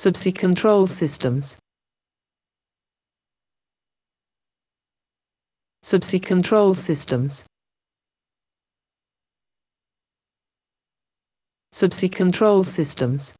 subsea control systems. Subsea control systems. Subsea control systems.